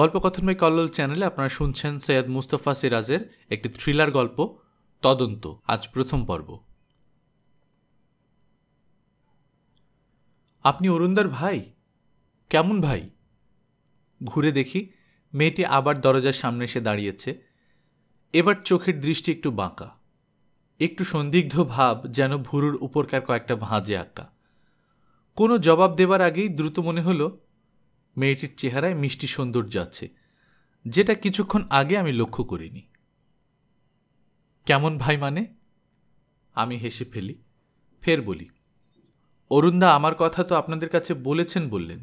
গল্পকথনময় কল্লোল চ্যানেলে আপনারা শুনছেন সৈয়দ মুস্তফা সিরাজের একটি থ্রিলার গল্প তদন্ত আজ প্রথম পর্ব আপনি অরুণদার ভাই কেমন ভাই ঘুরে দেখি মেয়েটি আবার দরজার সামনে এসে দাঁড়িয়েছে এবার চোখের দৃষ্টি একটু বাঁকা একটু সন্দিগ্ধ ভাব যেন ভুরুর উপরকার কয়েকটা ভাঁজে আঁকা কোনো জবাব দেবার আগেই দ্রুত মনে হলো মেয়েটির চেহারায় মিষ্টি সৌন্দর্য আছে যেটা কিছুক্ষণ আগে আমি লক্ষ্য করিনি কেমন ভাই মানে আমি হেসে ফেলি ফের বলি অরুণদা আমার কথা তো আপনাদের কাছে বলেছেন বললেন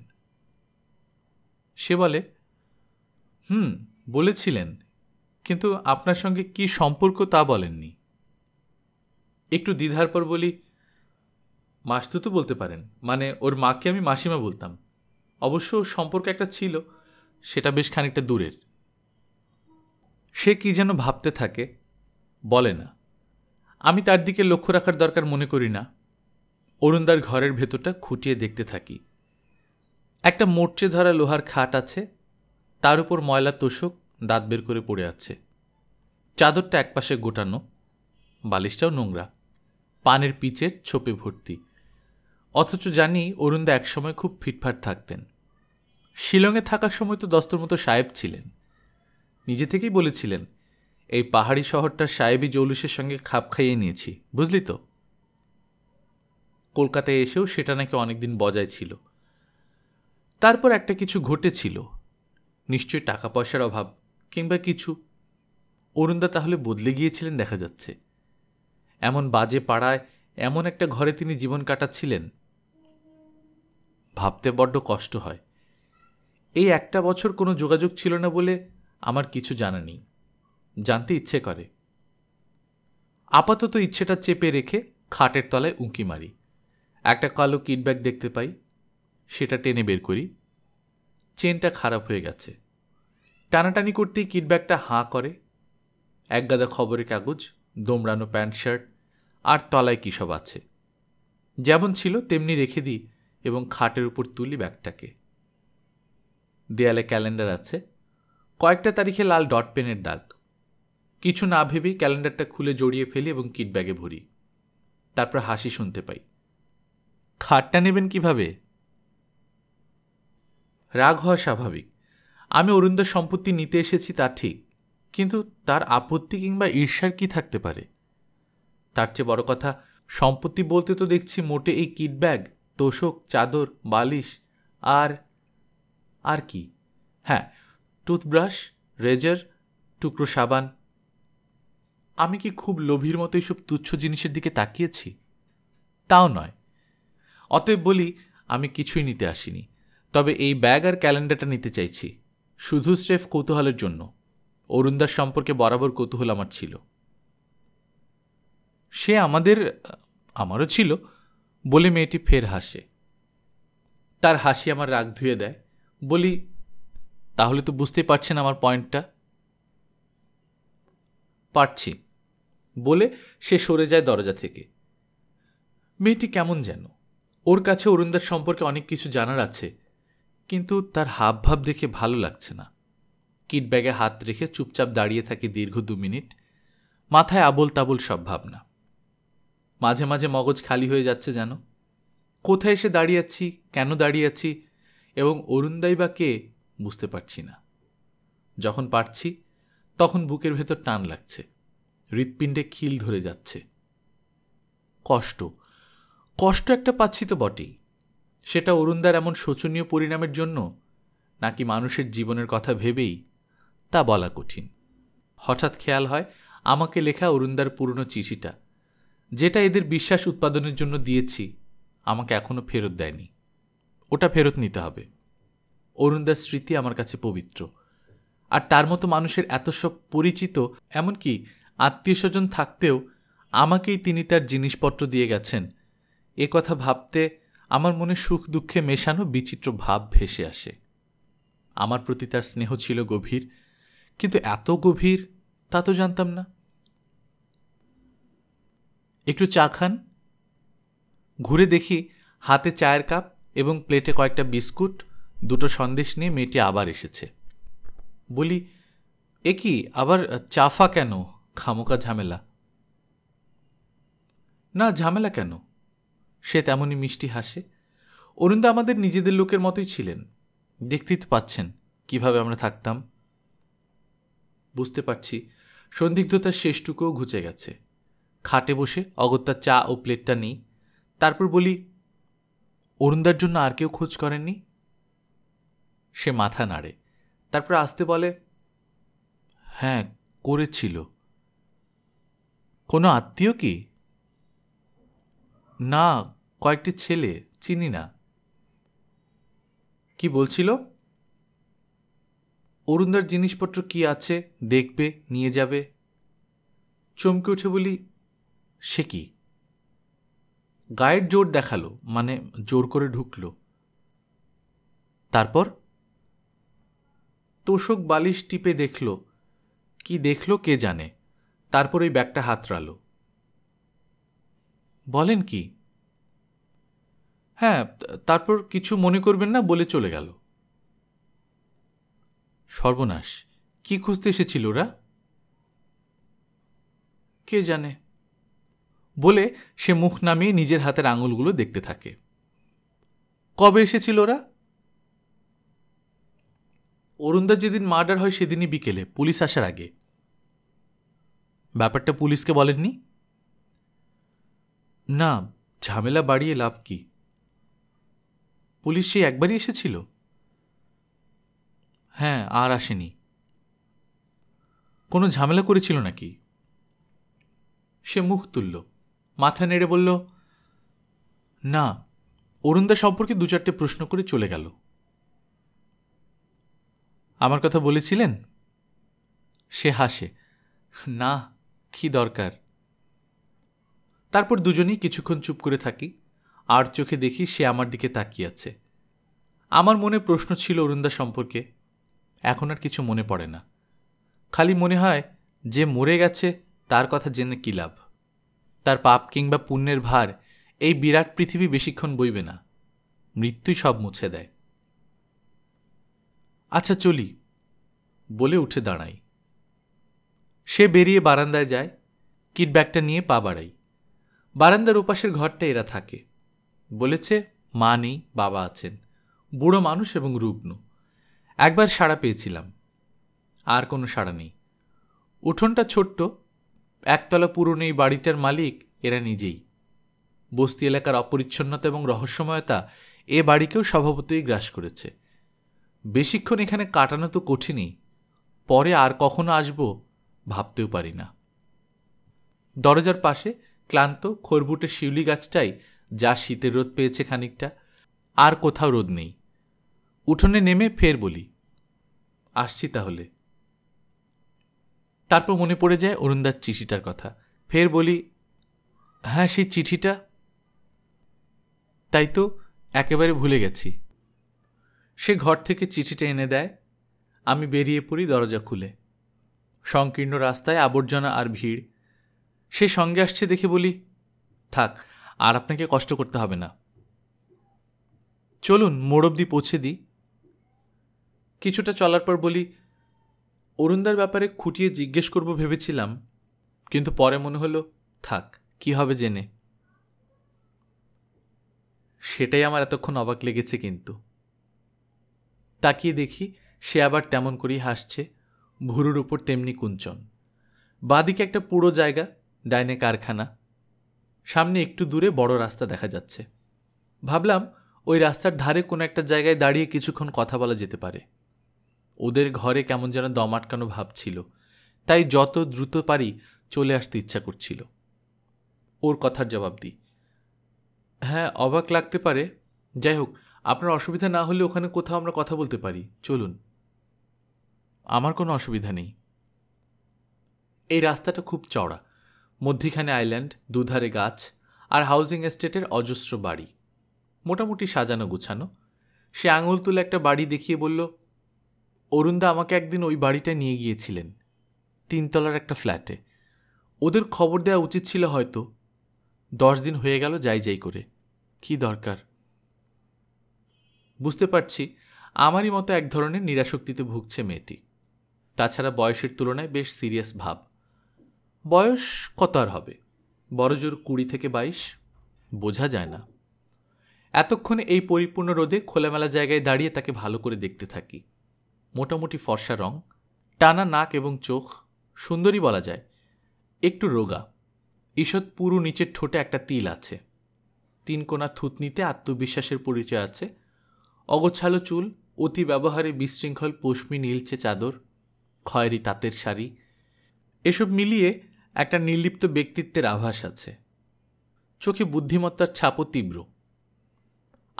সে বলে হুম বলেছিলেন কিন্তু আপনার সঙ্গে কি সম্পর্ক তা বলেননি একটু দ্বিধার পর বলি মাস্তু তো বলতে পারেন মানে ওর মাকে আমি মাসিমা বলতাম অবশ্য সম্পর্ক একটা ছিল সেটা বেশ খানিকটা দূরের সে কি যেন ভাবতে থাকে বলে না আমি তার দিকে লক্ষ্য রাখার দরকার মনে করি না অরুণদার ঘরের ভেতরটা খুঁটিয়ে দেখতে থাকি একটা মোর্চে ধরা লোহার খাট আছে তার উপর ময়লা তোষক দাঁত বের করে পড়ে আছে চাদরটা একপাশে গোটানো বালিশটাও নোংরা পানের পিচের ছোপে ভর্তি অথচ জানি অরুণদা একসময় খুব ফিটফাট থাকতেন শিলংয়ে থাকার সময় তো দস্তর মতো সাহেব ছিলেন নিজে থেকেই বলেছিলেন এই পাহাড়ি শহরটার সাহেবি জৌলুসের সঙ্গে খাপ খাইয়ে নিয়েছি বুঝলি তো কলকাতায় এসেও সেটা নাকি অনেকদিন বজায় ছিল তারপর একটা কিছু ঘটেছিল নিশ্চয় টাকা পয়সার অভাব কিংবা কিছু অরুণদা তাহলে বদলে গিয়েছিলেন দেখা যাচ্ছে এমন বাজে পাড়ায় এমন একটা ঘরে তিনি জীবন কাটাচ্ছিলেন ভাবতে বড্ড কষ্ট হয় এই একটা বছর কোনো যোগাযোগ ছিল না বলে আমার কিছু জানা নেই জানতে ইচ্ছে করে আপাতত ইচ্ছেটা চেপে রেখে খাটের তলায় উঁকি মারি একটা কালো কিডব্যাক দেখতে পাই সেটা টেনে বের করি চেনটা খারাপ হয়ে গেছে টানাটানি করতেই কিডব্যাকটা হাঁ করে একগাদা খবরের কাগজ দোমড়ানো প্যান্ট শার্ট আর তলায় কী সব আছে যেমন ছিল তেমনি রেখে দিই এবং খাটের উপর তুলি ব্যাগটাকে দেয়ালে ক্যালেন্ডার আছে কয়েকটা তারিখে লাল ডট পেনের দাগ কিছু না ভেবেই ক্যালেন্ডারটা খুলে জড়িয়ে ফেলি এবং কিট ব্যাগে ভরি তারপর হাসি শুনতে পাই খাটটা নেবেন কিভাবে রাগ হওয়া স্বাভাবিক আমি অরুণদার সম্পত্তি নিতে এসেছি তা ঠিক কিন্তু তার আপত্তি কিংবা ঈর্ষার কি থাকতে পারে তার চেয়ে বড় কথা সম্পত্তি বলতে তো দেখছি মোটে এই কিট ব্যাগ তোষক চাদর বালিশ আর আর কি হ্যাঁ টুথব্রাশ রেজার টুকরো সাবান আমি কি খুব লোভীর মতো এইসব তুচ্ছ জিনিসের দিকে তাকিয়েছি তাও নয় অতএব বলি আমি কিছুই নিতে আসিনি তবে এই ব্যাগ আর ক্যালেন্ডারটা নিতে চাইছি শুধু স্রেফ কৌতূহলের জন্য অরুণদার সম্পর্কে বরাবর কৌতূহল আমার ছিল সে আমাদের আমারও ছিল বলে মেয়েটি ফের হাসে তার হাসি আমার রাগ ধুয়ে দেয় বলি তাহলে তো বুঝতে পারছেন আমার পয়েন্টটা পারছি বলে সে সরে যায় দরজা থেকে মেয়েটি কেমন যেন ওর কাছে অরুণদার সম্পর্কে অনেক কিছু জানার আছে কিন্তু তার হাব ভাব দেখে ভালো লাগছে না কিট ব্যাগে হাত রেখে চুপচাপ দাঁড়িয়ে থাকে দীর্ঘ দু মিনিট মাথায় আবল তাবল সব ভাবনা মাঝে মাঝে মগজ খালি হয়ে যাচ্ছে যেন কোথায় এসে দাঁড়িয়ে আছি কেন দাঁড়িয়ে আছি এবং অরুণদাই বা কে বুঝতে পারছি না যখন পারছি তখন বুকের ভেতর টান লাগছে হৃৎপিণ্ডে খিল ধরে যাচ্ছে কষ্ট কষ্ট একটা পাচ্ছি তো বটেই সেটা অরুণদার এমন শোচনীয় পরিণামের জন্য নাকি মানুষের জীবনের কথা ভেবেই তা বলা কঠিন হঠাৎ খেয়াল হয় আমাকে লেখা অরুণদার পুরনো চিঠিটা যেটা এদের বিশ্বাস উৎপাদনের জন্য দিয়েছি আমাকে এখনও ফেরত দেয়নি ওটা ফেরত নিতে হবে অরুণদার স্মৃতি আমার কাছে পবিত্র আর তার মতো মানুষের এত সব পরিচিত এমনকি আত্মীয় স্বজন থাকতেও আমাকেই তিনি তার জিনিসপত্র দিয়ে গেছেন এ কথা ভাবতে আমার মনে সুখ দুঃখে মেশানো বিচিত্র ভাব ভেসে আসে আমার প্রতি তার স্নেহ ছিল গভীর কিন্তু এত গভীর তা তো জানতাম না একটু চা খান ঘুরে দেখি হাতে চায়ের কাপ এবং প্লেটে কয়েকটা বিস্কুট দুটো সন্দেশ নিয়ে মেয়েটি আবার এসেছে বলি এ কি আবার চাফা কেন খামোকা ঝামেলা না ঝামেলা কেন সে তেমনই মিষ্টি হাসে অরুণদা আমাদের নিজেদের লোকের মতোই ছিলেন দেখতেই তো পাচ্ছেন কিভাবে আমরা থাকতাম বুঝতে পারছি সন্দিগ্ধতার শেষটুকুও ঘুচে গেছে খাটে বসে অগত্যার চা ও প্লেটটা নিই তারপর বলি অরুণদার জন্য আর কেউ খোঁজ করেননি সে মাথা নাড়ে তারপর আসতে বলে হ্যাঁ করেছিল কোনো আত্মীয় কি না কয়েকটি ছেলে চিনি না কি বলছিল অরুণদার জিনিসপত্র কি আছে দেখবে নিয়ে যাবে চমকে উঠে বলি সে কি গায়ের জোর দেখালো মানে জোর করে ঢুকল তারপর তোষক বালিশ টিপে দেখল কি দেখল কে জানে তারপর ওই ব্যাগটা হাতড়াল বলেন কি হ্যাঁ তারপর কিছু মনে করবেন না বলে চলে গেল সর্বনাশ কি খুঁজতে এসেছিল ওরা কে জানে বলে সে মুখ নামিয়ে নিজের হাতের আঙুলগুলো দেখতে থাকে কবে এসেছিল ওরা অরুণদার যেদিন মার্ডার হয় সেদিনই বিকেলে পুলিশ আসার আগে ব্যাপারটা পুলিশকে বলেননি না ঝামেলা বাড়িয়ে লাভ কি পুলিশ সেই একবারই এসেছিল হ্যাঁ আর আসেনি কোনো ঝামেলা করেছিল নাকি সে মুখ তুলল মাথা নেড়ে বলল না অরুণদা সম্পর্কে দু চারটে প্রশ্ন করে চলে গেল আমার কথা বলেছিলেন সে হাসে না কি দরকার তারপর দুজনেই কিছুক্ষণ চুপ করে থাকি আর চোখে দেখি সে আমার দিকে তাকিয়ে আছে আমার মনে প্রশ্ন ছিল অরুণদা সম্পর্কে এখন আর কিছু মনে পড়ে না খালি মনে হয় যে মরে গেছে তার কথা জেনে কী লাভ তার পাপ কিংবা পুণ্যের ভার এই বিরাট পৃথিবী বেশিক্ষণ বইবে না মৃত্যুই সব মুছে দেয় আচ্ছা চলি বলে উঠে দাঁড়াই সে বেরিয়ে বারান্দায় যায় কিটব্যাগটা নিয়ে পা বাড়াই বারান্দার ওপাশের ঘরটা এরা থাকে বলেছে মা নেই বাবা আছেন বুড়ো মানুষ এবং রুগ্ন একবার সাড়া পেয়েছিলাম আর কোনো সাড়া নেই উঠোনটা ছোট্ট একতলা পুরনো এই বাড়িটার মালিক এরা নিজেই বস্তি এলাকার অপরিচ্ছন্নতা এবং রহস্যময়তা এ বাড়িকেও স্বভাবতই গ্রাস করেছে বেশিক্ষণ এখানে কাটানো তো কঠিনই পরে আর কখনো আসব ভাবতেও পারি না দরজার পাশে ক্লান্ত খরবুটে শিউলি গাছটাই যা শীতের রোদ পেয়েছে খানিকটা আর কোথাও রোদ নেই উঠোনে নেমে ফের বলি আসছি তাহলে তারপর মনে পড়ে যায় অরুণদার চিঠিটার কথা ফের বলি হ্যাঁ সেই চিঠিটা তাই তো একেবারে ভুলে গেছি সে ঘর থেকে চিঠিটা এনে দেয় আমি বেরিয়ে পড়ি দরজা খুলে সংকীর্ণ রাস্তায় আবর্জনা আর ভিড় সে সঙ্গে আসছে দেখে বলি থাক আর আপনাকে কষ্ট করতে হবে না চলুন মোড় অব্দি পৌঁছে দিই কিছুটা চলার পর বলি অরুণদার ব্যাপারে খুঁটিয়ে জিজ্ঞেস করব ভেবেছিলাম কিন্তু পরে মনে হলো থাক কি হবে জেনে সেটাই আমার এতক্ষণ অবাক লেগেছে কিন্তু তাকিয়ে দেখি সে আবার তেমন করেই হাসছে ভুরুর উপর তেমনি কুঞ্চন বাঁদিকে একটা পুরো জায়গা ডাইনে কারখানা সামনে একটু দূরে বড় রাস্তা দেখা যাচ্ছে ভাবলাম ওই রাস্তার ধারে কোনো একটা জায়গায় দাঁড়িয়ে কিছুক্ষণ কথা বলা যেতে পারে ওদের ঘরে কেমন যেন দমাটকানো ভাব ছিল তাই যত দ্রুত পারি চলে আসতে ইচ্ছা করছিল ওর কথার জবাব দিই হ্যাঁ অবাক লাগতে পারে যাই হোক আপনার অসুবিধা না হলে ওখানে কোথাও আমরা কথা বলতে পারি চলুন আমার কোনো অসুবিধা নেই এই রাস্তাটা খুব চওড়া মধ্যিখানে আইল্যান্ড দুধারে গাছ আর হাউজিং এস্টেটের অজস্র বাড়ি মোটামুটি সাজানো গুছানো সে আঙুল তুলে একটা বাড়ি দেখিয়ে বলল অরুণদা আমাকে একদিন ওই বাড়িটায় নিয়ে গিয়েছিলেন তিনতলার একটা ফ্ল্যাটে ওদের খবর দেওয়া উচিত ছিল হয়তো দশ দিন হয়ে গেল যাই যাই করে কি দরকার বুঝতে পারছি আমারই মতো এক ধরনের নিরাশক্তিতে ভুগছে মেয়েটি তাছাড়া বয়সের তুলনায় বেশ সিরিয়াস ভাব বয়স কত আর হবে বড়জোর কুড়ি থেকে বাইশ বোঝা যায় না এতক্ষণে এই পরিপূর্ণ রোদে খোলামেলা জায়গায় দাঁড়িয়ে তাকে ভালো করে দেখতে থাকি মোটামুটি ফর্সা রং টানা নাক এবং চোখ সুন্দরী বলা যায় একটু রোগা ঈষৎ পুরু নিচের ঠোঁটে একটা তিল আছে তিন কোনা থুতনিতে আত্মবিশ্বাসের পরিচয় আছে অগোছালো চুল অতি ব্যবহারে বিশৃঙ্খল পশ্মি নীলচে চাদর খয়েরি তাঁতের শাড়ি এসব মিলিয়ে একটা নির্লিপ্ত ব্যক্তিত্বের আভাস আছে চোখে বুদ্ধিমত্তার ছাপও তীব্র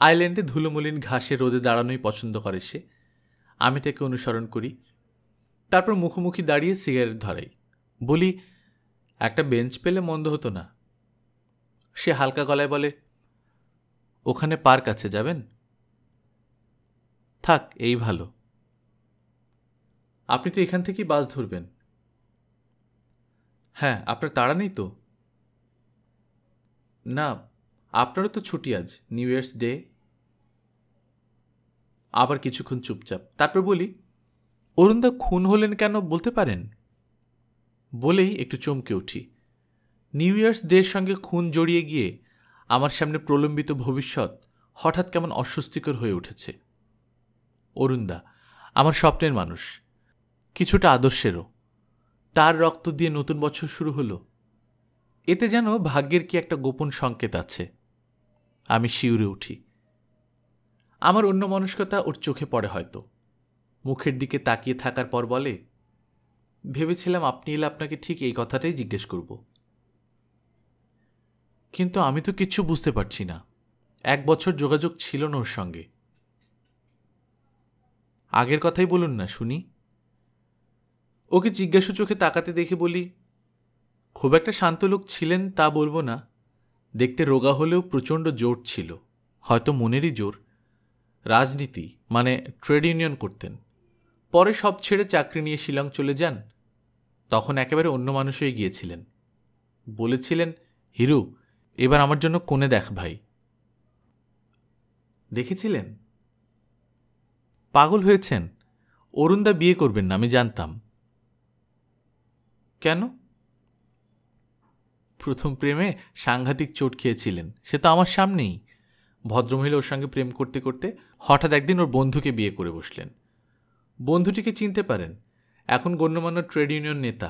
আইল্যান্ডে ধুলোমলিন ঘাসে রোদে দাঁড়ানোই পছন্দ করে সে আমি তাকে অনুসরণ করি তারপর মুখোমুখি দাঁড়িয়ে সিগারেট ধরাই বলি একটা বেঞ্চ পেলে মন্দ হতো না সে হালকা গলায় বলে ওখানে পার্ক আছে যাবেন থাক এই ভালো আপনি তো এখান থেকেই বাস ধরবেন হ্যাঁ আপনার তাড়া নেই তো না আপনারও তো ছুটি আজ নিউ ইয়ার্স ডে আবার কিছুক্ষণ চুপচাপ তারপর বলি অরুণদা খুন হলেন কেন বলতে পারেন বলেই একটু চমকে উঠি নিউ ইয়ার্স ডের সঙ্গে খুন জড়িয়ে গিয়ে আমার সামনে প্রলম্বিত ভবিষ্যৎ হঠাৎ কেমন অস্বস্তিকর হয়ে উঠেছে অরুণদা আমার স্বপ্নের মানুষ কিছুটা আদর্শেরও তার রক্ত দিয়ে নতুন বছর শুরু হলো এতে যেন ভাগ্যের কি একটা গোপন সংকেত আছে আমি শিউরে উঠি আমার অন্য মনস্কতা ওর চোখে পড়ে হয়তো মুখের দিকে তাকিয়ে থাকার পর বলে ভেবেছিলাম আপনি এলে আপনাকে ঠিক এই কথাটাই জিজ্ঞেস করব কিন্তু আমি তো কিচ্ছু বুঝতে পারছি না এক বছর যোগাযোগ ছিল না ওর সঙ্গে আগের কথাই বলুন না শুনি ওকে জিজ্ঞাসু চোখে তাকাতে দেখে বলি খুব একটা শান্ত লোক ছিলেন তা বলবো না দেখতে রোগা হলেও প্রচণ্ড জোর ছিল হয়তো মনেরই জোর রাজনীতি মানে ট্রেড ইউনিয়ন করতেন পরে সব ছেড়ে চাকরি নিয়ে শিলং চলে যান তখন একেবারে অন্য মানুষ হয়ে গিয়েছিলেন বলেছিলেন হিরু এবার আমার জন্য কোণে দেখ ভাই দেখেছিলেন পাগল হয়েছেন অরুণদা বিয়ে করবেন না আমি জানতাম কেন প্রথম প্রেমে সাংঘাতিক চোট খেয়েছিলেন সে তো আমার সামনেই ভদ্রমহিলা ওর সঙ্গে প্রেম করতে করতে হঠাৎ একদিন ওর বন্ধুকে বিয়ে করে বসলেন বন্ধুটিকে চিনতে পারেন এখন গণ্যমান্য ট্রেড ইউনিয়ন নেতা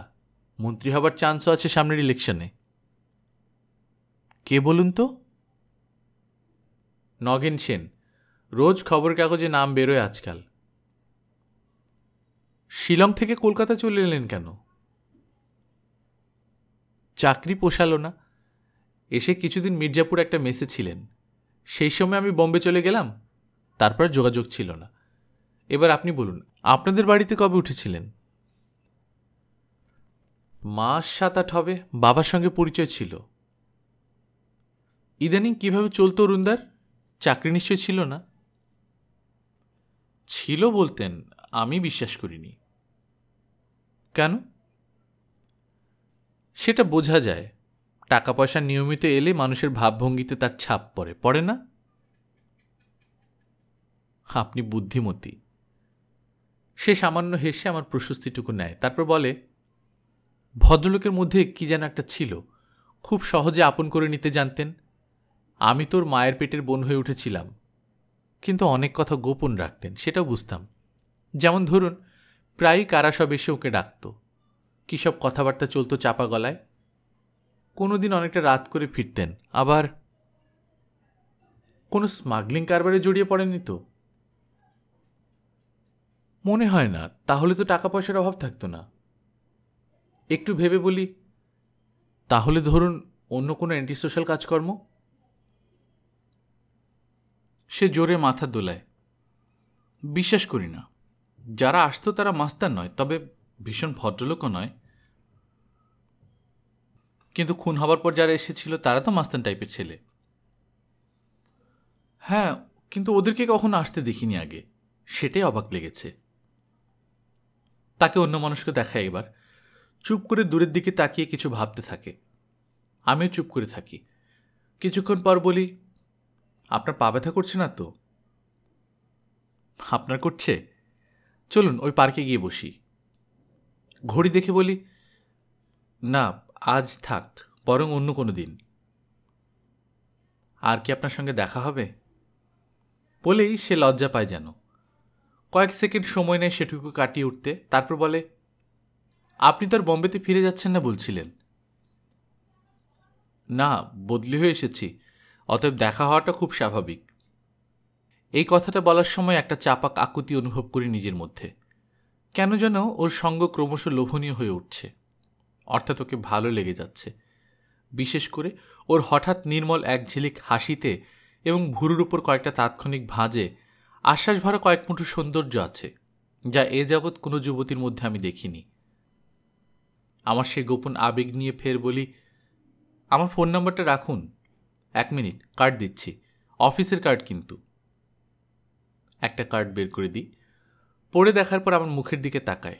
মন্ত্রী হবার চান্সও আছে সামনের ইলেকশনে কে বলুন তো নগেন সেন রোজ খবর কাগজে নাম বেরোয় আজকাল শিলং থেকে কলকাতা চলে এলেন কেন চাকরি পোষালো না এসে কিছুদিন মির্জাপুর একটা মেসে ছিলেন সেই সময় আমি বম্বে চলে গেলাম তারপর যোগাযোগ ছিল না এবার আপনি বলুন আপনাদের বাড়িতে কবে উঠেছিলেন মাস সাত আট হবে বাবার সঙ্গে পরিচয় ছিল ইদানিং কিভাবে চলতো অরুণদার চাকরি নিশ্চয় ছিল না ছিল বলতেন আমি বিশ্বাস করিনি কেন সেটা বোঝা যায় টাকা পয়সা নিয়মিত এলে মানুষের ভাবভঙ্গিতে তার ছাপ পড়ে পড়ে না আপনি বুদ্ধিমতী সে সামান্য হেসে আমার প্রশস্তিটুকু নেয় তারপর বলে ভদ্রলোকের মধ্যে কি যেন একটা ছিল খুব সহজে আপন করে নিতে জানতেন আমি তোর মায়ের পেটের বোন হয়ে উঠেছিলাম কিন্তু অনেক কথা গোপন রাখতেন সেটাও বুঝতাম যেমন ধরুন প্রায়ই কারা সব এসে ওকে ডাকত কী সব কথাবার্তা চলতো চাপা গলায় কোনো দিন অনেকটা রাত করে ফিরতেন আবার কোনো স্মাগলিং কারবারে জড়িয়ে পড়েনি তো মনে হয় না তাহলে তো টাকা পয়সার অভাব থাকতো না একটু ভেবে বলি তাহলে ধরুন অন্য কোনো সোশ্যাল কাজকর্ম সে জোরে মাথা দোলায় বিশ্বাস করি না যারা আসতো তারা মাস্তার নয় তবে ভীষণ ভদ্রলোকও নয় কিন্তু খুন হবার পর যারা এসেছিল তারা তো মাস্তান টাইপের ছেলে হ্যাঁ কিন্তু ওদেরকে কখনো আসতে দেখিনি আগে সেটাই অবাক লেগেছে তাকে অন্য মানুষকে দেখায় এবার চুপ করে দূরের দিকে তাকিয়ে কিছু ভাবতে থাকে আমিও চুপ করে থাকি কিছুক্ষণ পর বলি আপনার পা ব্যথা করছে না তো আপনার করছে চলুন ওই পার্কে গিয়ে বসি ঘড়ি দেখে বলি না আজ থাক বরং অন্য কোনো দিন আর কি আপনার সঙ্গে দেখা হবে বলেই সে লজ্জা পায় যেন কয়েক সেকেন্ড সময় নেয় সেটুকু কাটিয়ে উঠতে তারপর বলে আপনি তো আর বম্বেতে ফিরে যাচ্ছেন না বলছিলেন না বদলি হয়ে এসেছি অতএব দেখা হওয়াটা খুব স্বাভাবিক এই কথাটা বলার সময় একটা চাপাক আকুতি অনুভব করি নিজের মধ্যে কেন যেন ওর সঙ্গ ক্রমশ লোভনীয় হয়ে উঠছে অর্থাৎ ওকে ভালো লেগে যাচ্ছে বিশেষ করে ওর হঠাৎ নির্মল এক ঝিলিক হাসিতে এবং ভুরুর উপর কয়েকটা তাৎক্ষণিক ভাঁজে আশ্বাস ভরা কয়েক মুঠো সৌন্দর্য আছে যা এ যাবৎ কোনো যুবতীর মধ্যে আমি দেখিনি আমার সেই গোপন আবেগ নিয়ে ফের বলি আমার ফোন নাম্বারটা রাখুন এক মিনিট কার্ড দিচ্ছি অফিসের কার্ড কিন্তু একটা কার্ড বের করে দিই পড়ে দেখার পর আমার মুখের দিকে তাকায়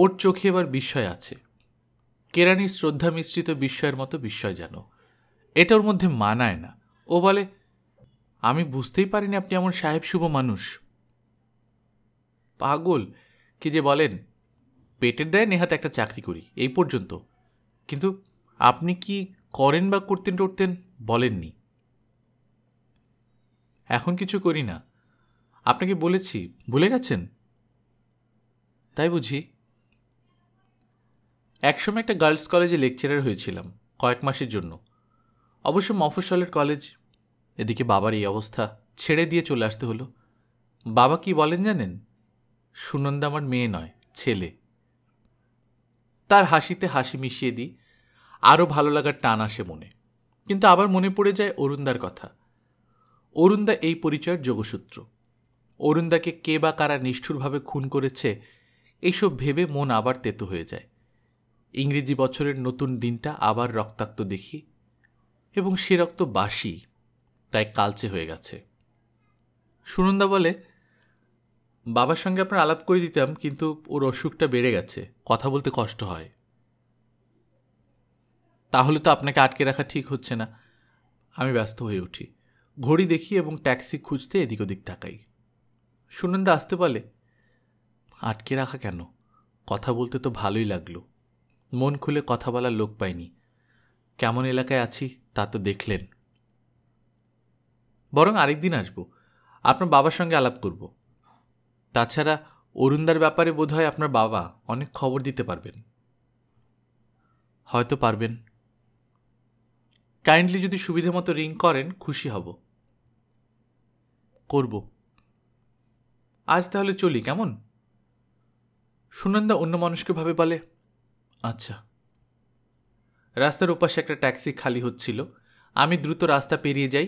ওর চোখে এবার বিস্ময় আছে কেরানির শ্রদ্ধা মিশ্রিত বিস্ময়ের মতো বিস্ময় যেন এটা ওর মধ্যে মানায় না ও বলে আমি বুঝতেই পারিনি আপনি এমন সাহেব শুভ মানুষ পাগল কি যে বলেন পেটের দেয় নেহাতে একটা চাকরি করি এই পর্যন্ত কিন্তু আপনি কি করেন বা করতেন টরতেন বলেননি এখন কিছু করি না আপনাকে বলেছি ভুলে গেছেন তাই বুঝি একসময় একটা গার্লস কলেজে লেকচারার হয়েছিলাম কয়েক মাসের জন্য অবশ্য মফস্বলের কলেজ এদিকে বাবার এই অবস্থা ছেড়ে দিয়ে চলে আসতে হলো বাবা কি বলেন জানেন সুনন্দা আমার মেয়ে নয় ছেলে তার হাসিতে হাসি মিশিয়ে দিই আরও ভালো লাগার টান আসে মনে কিন্তু আবার মনে পড়ে যায় অরুণদার কথা অরুণদা এই পরিচয়ের যোগসূত্র অরুণদাকে কে বা কারা নিষ্ঠুরভাবে খুন করেছে এইসব ভেবে মন আবার তেতো হয়ে যায় ইংরেজি বছরের নতুন দিনটা আবার রক্তাক্ত দেখি এবং সে রক্ত বাসি তাই কালচে হয়ে গেছে সুনন্দা বলে বাবার সঙ্গে আপনার আলাপ করে দিতাম কিন্তু ওর অসুখটা বেড়ে গেছে কথা বলতে কষ্ট হয় তাহলে তো আপনাকে আটকে রাখা ঠিক হচ্ছে না আমি ব্যস্ত হয়ে উঠি ঘড়ি দেখি এবং ট্যাক্সি খুঁজতে এদিক ওদিক তাকাই সুনন্দা আসতে বলে আটকে রাখা কেন কথা বলতে তো ভালোই লাগলো মন খুলে কথা বলার লোক পাইনি কেমন এলাকায় আছি তা তো দেখলেন বরং আরেকদিন আসবো আপনার বাবার সঙ্গে আলাপ করব তাছাড়া অরুণদার ব্যাপারে বোধহয় আপনার বাবা অনেক খবর দিতে পারবেন হয়তো পারবেন কাইন্ডলি যদি সুবিধে মতো রিং করেন খুশি হব করব আজ তাহলে চলি কেমন সুনন্দা অন্য মানুষকে ভাবে বলে আচ্ছা রাস্তার ওপাশে একটা ট্যাক্সি খালি হচ্ছিল আমি দ্রুত রাস্তা পেরিয়ে যাই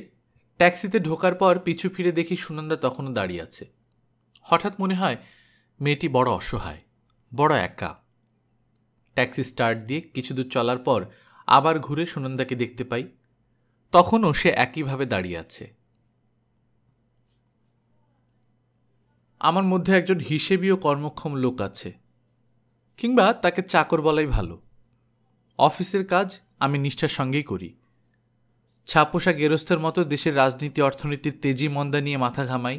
ট্যাক্সিতে ঢোকার পর পিছু ফিরে দেখি সুনন্দা তখনও দাঁড়িয়ে আছে হঠাৎ মনে হয় মেয়েটি বড় অসহায় বড় একা ট্যাক্সি স্টার্ট দিয়ে কিছু দূর চলার পর আবার ঘুরে সুনন্দাকে দেখতে পাই তখনও সে একইভাবে দাঁড়িয়ে আছে আমার মধ্যে একজন হিসেবীয় কর্মক্ষম লোক আছে কিংবা তাকে চাকর বলাই ভালো অফিসের কাজ আমি নিষ্ঠার সঙ্গেই করি ছাপোষা গেরস্থের মতো দেশের রাজনীতি অর্থনীতির তেজি মন্দা নিয়ে মাথা ঘামাই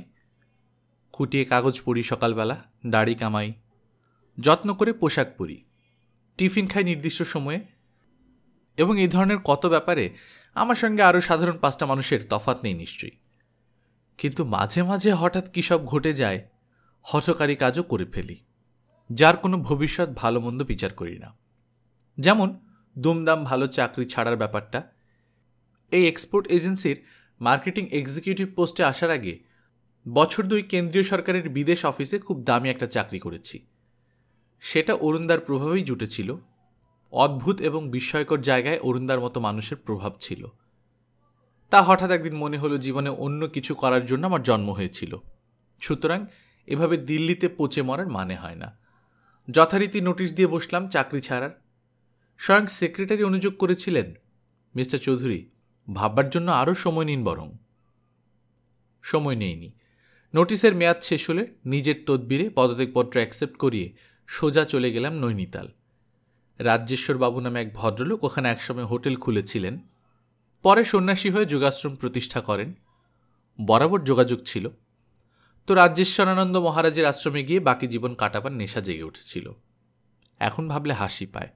খুঁটিয়ে কাগজ পড়ি সকালবেলা দাড়ি কামাই যত্ন করে পোশাক পরি টিফিন খাই নির্দিষ্ট সময়ে এবং এই ধরনের কত ব্যাপারে আমার সঙ্গে আরও সাধারণ পাঁচটা মানুষের তফাত নেই নিশ্চয়ই কিন্তু মাঝে মাঝে হঠাৎ কী সব ঘটে যায় হচকারী কাজও করে ফেলি যার কোনো ভবিষ্যৎ ভালো মন্দ বিচার করি না যেমন দুমদাম ভালো চাকরি ছাড়ার ব্যাপারটা এই এক্সপোর্ট এজেন্সির মার্কেটিং এক্সিকিউটিভ পোস্টে আসার আগে বছর দুই কেন্দ্রীয় সরকারের বিদেশ অফিসে খুব দামি একটা চাকরি করেছি সেটা অরুণদার প্রভাবেই জুটেছিল অদ্ভুত এবং বিস্ময়কর জায়গায় অরুণদার মতো মানুষের প্রভাব ছিল তা হঠাৎ একদিন মনে হলো জীবনে অন্য কিছু করার জন্য আমার জন্ম হয়েছিল সুতরাং এভাবে দিল্লিতে পচে মরার মানে হয় না যথারীতি নোটিশ দিয়ে বসলাম চাকরি ছাড়ার স্বয়ং সেক্রেটারি অনুযোগ করেছিলেন মিস্টার চৌধুরী ভাববার জন্য আরও সময় নিন বরং সময় নেইনি নোটিশের মেয়াদ শেষ হলে নিজের তদবিরে পদত্যাগপত্র অ্যাকসেপ্ট করিয়ে সোজা চলে গেলাম নৈনিতাল রাজ্যেশ্বরবাবু নামে এক ভদ্রলোক ওখানে একসময় হোটেল খুলেছিলেন পরে সন্ন্যাসী হয়ে যোগাশ্রম প্রতিষ্ঠা করেন বরাবর যোগাযোগ ছিল তো রাজ্যেশ্বরানন্দ মহারাজের আশ্রমে গিয়ে বাকি জীবন কাটাবার নেশা জেগে উঠেছিল এখন ভাবলে হাসি পায়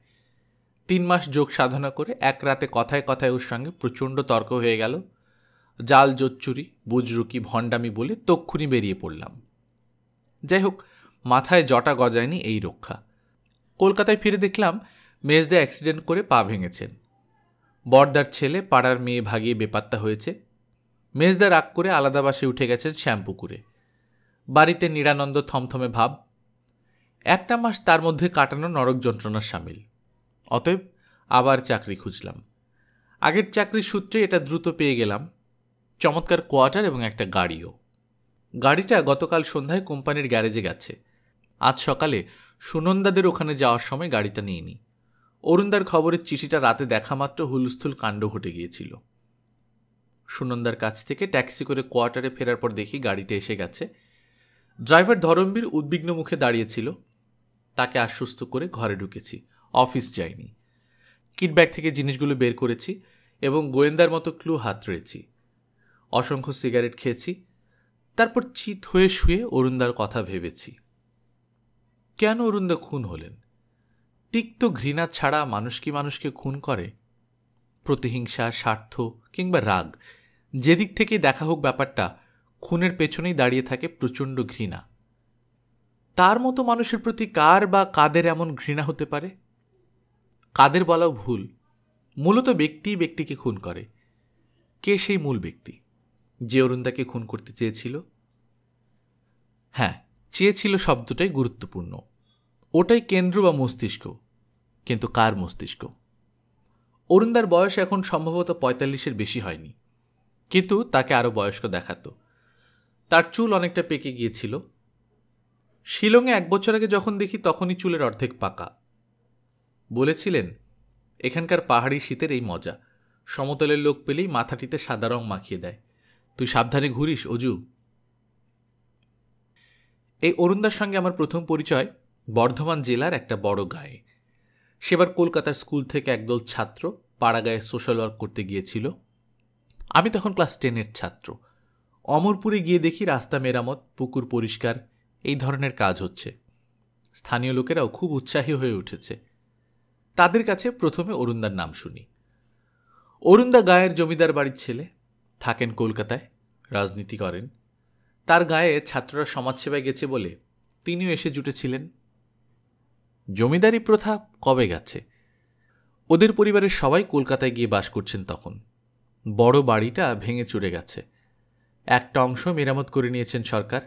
তিন মাস যোগ সাধনা করে এক রাতে কথায় কথায় ওর সঙ্গে প্রচণ্ড তর্ক হয়ে গেল জাল জোচ্চুরি বুজরুকি ভণ্ডামি বলে তক্ষুনি বেরিয়ে পড়লাম যাই হোক মাথায় জটা গজায়নি এই রক্ষা কলকাতায় ফিরে দেখলাম মেজদা অ্যাক্সিডেন্ট করে পা ভেঙেছেন বর্দার ছেলে পাড়ার মেয়ে ভাগিয়ে বেপাত্তা হয়েছে মেজদা রাগ করে আলাদা বাসে উঠে গেছেন শ্যাম্পুকুরে বাড়িতে নিরানন্দ থমথমে ভাব একটা মাস তার মধ্যে কাটানো নরক যন্ত্রণার সামিল অতএব আবার চাকরি খুঁজলাম আগের চাকরির সূত্রে এটা দ্রুত পেয়ে গেলাম চমৎকার কোয়ার্টার এবং একটা গাড়িও গাড়িটা গতকাল সন্ধ্যায় কোম্পানির গ্যারেজে গেছে আজ সকালে সুনন্দাদের ওখানে যাওয়ার সময় গাড়িটা নিয়ে নিই অরুণদার খবরের চিঠিটা রাতে দেখা মাত্র হুলস্থুল কাণ্ড ঘটে গিয়েছিল সুনন্দার কাছ থেকে ট্যাক্সি করে কোয়ার্টারে ফেরার পর দেখি গাড়িটা এসে গেছে ড্রাইভার ধরমবীর উদ্বিগ্ন মুখে দাঁড়িয়েছিল তাকে আশ্বস্ত করে ঘরে ঢুকেছি অফিস যাইনি কিটব্যাগ থেকে জিনিসগুলো বের করেছি এবং গোয়েন্দার মতো ক্লু হাত রয়েছি অসংখ্য সিগারেট খেয়েছি তারপর চিত হয়ে শুয়ে অরুণদার কথা ভেবেছি কেন অরুণদা খুন হলেন তিক্ত ঘৃণা ছাড়া মানুষ কি মানুষকে খুন করে প্রতিহিংসা স্বার্থ কিংবা রাগ যেদিক থেকে দেখা হোক ব্যাপারটা খুনের পেছনেই দাঁড়িয়ে থাকে প্রচণ্ড ঘৃণা তার মতো মানুষের প্রতি কার বা কাদের এমন ঘৃণা হতে পারে কাদের বলাও ভুল মূলত ব্যক্তি ব্যক্তিকে খুন করে কে সেই মূল ব্যক্তি যে অরুণদাকে খুন করতে চেয়েছিল হ্যাঁ চেয়েছিল শব্দটাই গুরুত্বপূর্ণ ওটাই কেন্দ্র বা মস্তিষ্ক কিন্তু কার মস্তিষ্ক অরুণদার বয়স এখন সম্ভবত পঁয়তাল্লিশের বেশি হয়নি কিন্তু তাকে আরও বয়স্ক দেখাতো তার চুল অনেকটা পেকে গিয়েছিল শিলংয়ে এক বছর আগে যখন দেখি তখনই চুলের অর্ধেক পাকা বলেছিলেন এখানকার পাহাড়ি শীতের এই মজা সমতলের লোক পেলেই মাথাটিতে সাদা রং মাখিয়ে দেয় তুই সাবধানে ঘুরিস অজু এই অরুণদার সঙ্গে আমার প্রথম পরিচয় বর্ধমান জেলার একটা বড় গায়ে সেবার কলকাতার স্কুল থেকে একদল ছাত্র পাড়াগায়ে সোশ্যাল ওয়ার্ক করতে গিয়েছিল আমি তখন ক্লাস টেনের ছাত্র অমরপুরে গিয়ে দেখি রাস্তা মেরামত পুকুর পরিষ্কার এই ধরনের কাজ হচ্ছে স্থানীয় লোকেরাও খুব উৎসাহী হয়ে উঠেছে তাদের কাছে প্রথমে অরুণদার নাম শুনি অরুণদা গায়ের জমিদার বাড়ির ছেলে থাকেন কলকাতায় রাজনীতি করেন তার গায়ে ছাত্ররা সমাজসেবায় গেছে বলে তিনিও এসে জুটেছিলেন জমিদারি প্রথা কবে গেছে ওদের পরিবারের সবাই কলকাতায় গিয়ে বাস করছেন তখন বড় বাড়িটা ভেঙে চুরে গেছে একটা অংশ মেরামত করে নিয়েছেন সরকার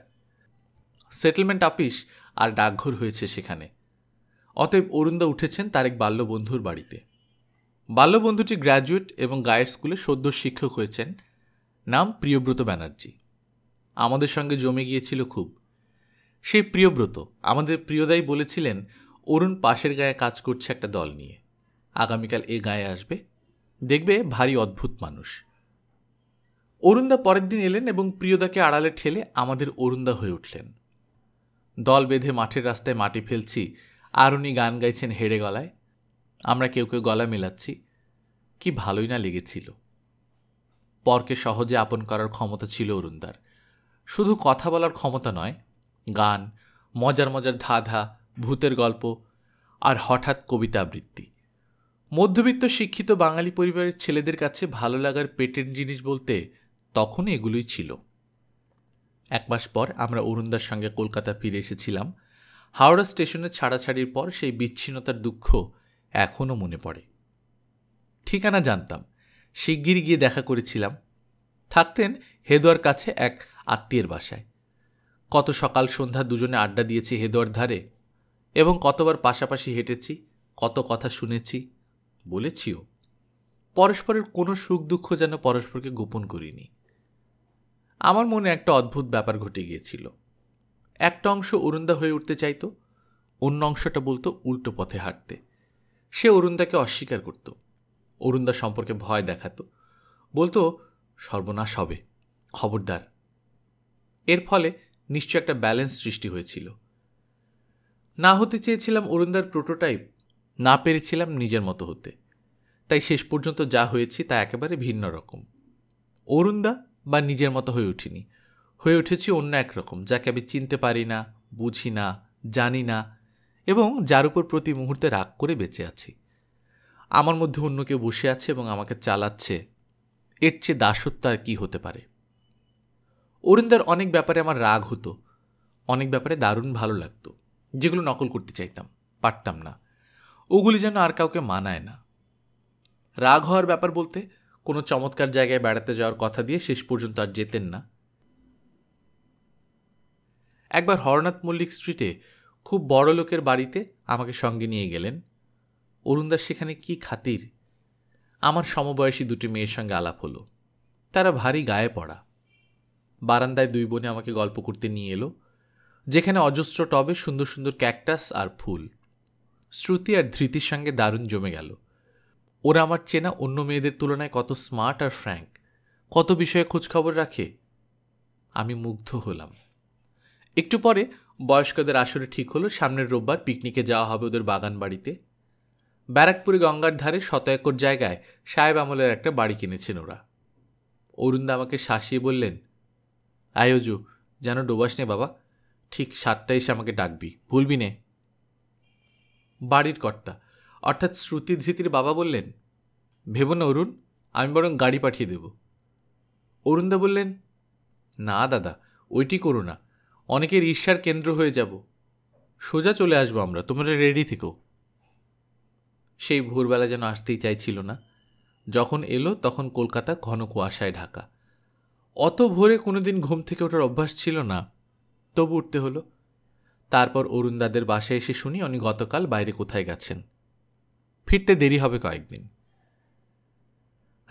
সেটেলমেন্ট অফিস আর ডাকঘর হয়েছে সেখানে অতএব অরুণদা উঠেছেন তার এক বাল্যবন্ধুর বাড়িতে বাল্যবন্ধুটি গ্র্যাজুয়েট এবং গায়ের স্কুলে সদ্য শিক্ষক হয়েছেন নাম প্রিয়ব্রত ব্যানার্জি আমাদের সঙ্গে জমে গিয়েছিল খুব সেই প্রিয়ব্রত আমাদের প্রিয়দাই বলেছিলেন অরুণ পাশের গায়ে কাজ করছে একটা দল নিয়ে আগামীকাল এ গায়ে আসবে দেখবে ভারী অদ্ভুত মানুষ অরুণদা পরের দিন এলেন এবং প্রিয়দাকে আড়ালে ঠেলে আমাদের অরুণদা হয়ে উঠলেন দল বেঁধে মাঠের রাস্তায় মাটি ফেলছি আর উনি গান গাইছেন হেড়ে গলায় আমরা কেউ কেউ গলা মেলাচ্ছি কি ভালোই না লেগেছিল পরকে সহজে আপন করার ক্ষমতা ছিল অরুণদার শুধু কথা বলার ক্ষমতা নয় গান মজার মজার ধাধা ভূতের গল্প আর হঠাৎ কবিতা আবৃত্তি মধ্যবিত্ত শিক্ষিত বাঙালি পরিবারের ছেলেদের কাছে ভালো লাগার পেটেন্ট জিনিস বলতে তখন এগুলোই ছিল এক মাস পর আমরা অরুণদার সঙ্গে কলকাতা ফিরে এসেছিলাম হাওড়া স্টেশনে ছাড়াছাড়ির পর সেই বিচ্ছিন্নতার দুঃখ এখনও মনে পড়ে ঠিকানা জানতাম শিগগির গিয়ে দেখা করেছিলাম থাকতেন হেদোয়ার কাছে এক আত্মীয়ের বাসায় কত সকাল সন্ধ্যা দুজনে আড্ডা দিয়েছি হেদোয়ার ধারে এবং কতবার পাশাপাশি হেঁটেছি কত কথা শুনেছি বলেছিও পরস্পরের কোনো সুখ দুঃখ যেন পরস্পরকে গোপন করিনি আমার মনে একটা অদ্ভুত ব্যাপার ঘটে গিয়েছিল একটা অংশ অরুণদা হয়ে উঠতে চাইতো অন্য অংশটা বলতো উল্টো পথে হাঁটতে সে অরুণদাকে অস্বীকার করত অরুণদা সম্পর্কে ভয় দেখাতো বলতো সর্বনাশ হবে খবরদার এর ফলে নিশ্চয় একটা ব্যালেন্স সৃষ্টি হয়েছিল না হতে চেয়েছিলাম অরুণদার প্রোটোটাইপ না পেরেছিলাম নিজের মতো হতে তাই শেষ পর্যন্ত যা হয়েছি তা একেবারে ভিন্ন রকম অরুণদা বা নিজের মতো হয়ে উঠিনি হয়ে উঠেছি অন্য একরকম যাকে আমি চিনতে পারি না বুঝি না জানি না এবং যার উপর প্রতি মুহূর্তে রাগ করে বেঁচে আছি আমার মধ্যে অন্য কেউ বসে আছে এবং আমাকে চালাচ্ছে এর চেয়ে দাসত্ব আর কী হতে পারে অরুণদার অনেক ব্যাপারে আমার রাগ হতো অনেক ব্যাপারে দারুণ ভালো লাগতো যেগুলো নকল করতে চাইতাম পারতাম না ওগুলি যেন আর কাউকে মানায় না রাগ হওয়ার ব্যাপার বলতে কোনো চমৎকার জায়গায় বেড়াতে যাওয়ার কথা দিয়ে শেষ পর্যন্ত আর যেতেন না একবার হরনাথ মল্লিক স্ট্রিটে খুব বড় লোকের বাড়িতে আমাকে সঙ্গে নিয়ে গেলেন অরুণদাস সেখানে কি খাতির আমার সমবয়সী দুটি মেয়ের সঙ্গে আলাপ হলো তারা ভারী গায়ে পড়া বারান্দায় দুই বোনে আমাকে গল্প করতে নিয়ে এলো যেখানে অজস্র টবে সুন্দর সুন্দর ক্যাকটাস আর ফুল শ্রুতি আর ধৃতির সঙ্গে দারুণ জমে গেল ওরা আমার চেনা অন্য মেয়েদের তুলনায় কত স্মার্ট আর ফ্র্যাঙ্ক কত বিষয়ে খোঁজখবর রাখে আমি মুগ্ধ হলাম একটু পরে বয়স্কদের আসরে ঠিক হলো সামনের রোববার পিকনিকে যাওয়া হবে ওদের বাগান বাড়িতে ব্যারাকপুরে গঙ্গার ধারে শত একর জায়গায় সাহেব আমলের একটা বাড়ি কিনেছেন ওরা অরুণদা আমাকে শাসিয়ে বললেন আয়োজু যেন ডোবাস নে বাবা ঠিক সাতটায় এসে আমাকে ডাকবি ভুলবি নে বাড়ির কর্তা অর্থাৎ শ্রুতি ধৃতির বাবা বললেন ভেব না অরুণ আমি বরং গাড়ি পাঠিয়ে দেব অরুণদা বললেন না দাদা ওইটি করো না অনেকের ঈর্ষার কেন্দ্র হয়ে যাব সোজা চলে আসবো আমরা তোমরা রেডি থেকো সেই ভোরবেলা যেন আসতেই চাইছিল না যখন এলো তখন কলকাতা ঘন কুয়াশায় ঢাকা অত ভোরে কোনো দিন ঘুম থেকে ওঠার অভ্যাস ছিল না তবু উঠতে হলো তারপর অরুণদাদের বাসায় এসে শুনি উনি গতকাল বাইরে কোথায় গেছেন ফিরতে দেরি হবে কয়েকদিন